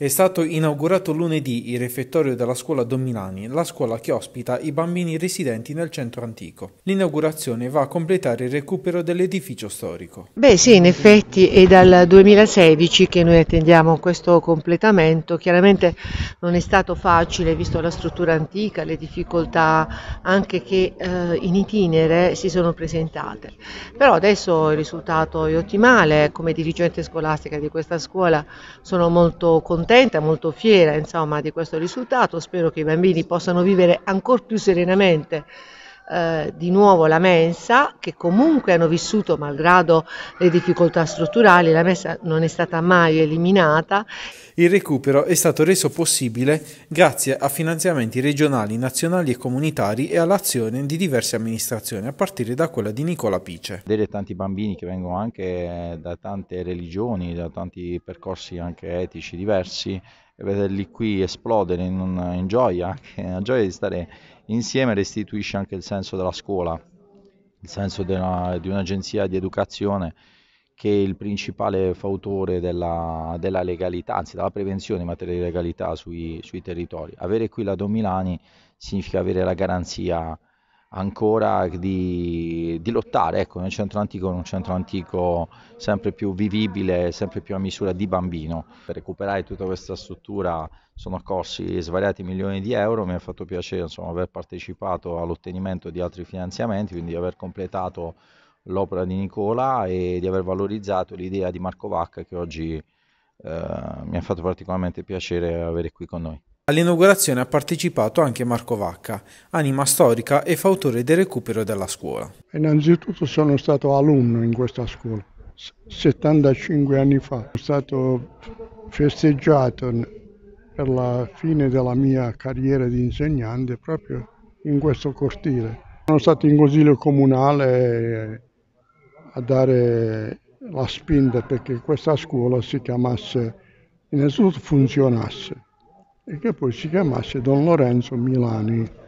È stato inaugurato lunedì il refettorio della scuola Dominani, la scuola che ospita i bambini residenti nel centro antico. L'inaugurazione va a completare il recupero dell'edificio storico. Beh sì, in effetti è dal 2016 che noi attendiamo questo completamento. Chiaramente non è stato facile visto la struttura antica, le difficoltà anche che eh, in itinere si sono presentate. Però adesso il risultato è ottimale, come dirigente scolastica di questa scuola sono molto contenta contenta, molto fiera insomma, di questo risultato, spero che i bambini possano vivere ancora più serenamente eh, di nuovo la mensa, che comunque hanno vissuto malgrado le difficoltà strutturali, la mensa non è stata mai eliminata. Il recupero è stato reso possibile grazie a finanziamenti regionali, nazionali e comunitari e all'azione di diverse amministrazioni, a partire da quella di Nicola Pice. Vedere tanti bambini che vengono anche da tante religioni, da tanti percorsi anche etici diversi, e vederli qui esplodere in, in gioia, anche la gioia di stare insieme restituisce anche il senso della scuola, il senso della, di un'agenzia di educazione che è il principale fautore della, della legalità, anzi della prevenzione in materia di legalità sui, sui territori. Avere qui la Domilani significa avere la garanzia ancora di, di lottare, ecco, nel centro antico è un centro antico sempre più vivibile, sempre più a misura di bambino. Per recuperare tutta questa struttura sono corsi svariati milioni di euro, mi ha fatto piacere insomma, aver partecipato all'ottenimento di altri finanziamenti, quindi aver completato l'opera di Nicola e di aver valorizzato l'idea di Marco Vacca che oggi eh, mi ha fatto particolarmente piacere avere qui con noi. All'inaugurazione ha partecipato anche Marco Vacca, anima storica e fautore del recupero della scuola. Innanzitutto sono stato alunno in questa scuola, 75 anni fa. Sono stato festeggiato per la fine della mia carriera di insegnante proprio in questo cortile. Sono stato in consiglio comunale a dare la spinta perché questa scuola si chiamasse, innanzitutto funzionasse e che poi si chiamasse Don Lorenzo Milani.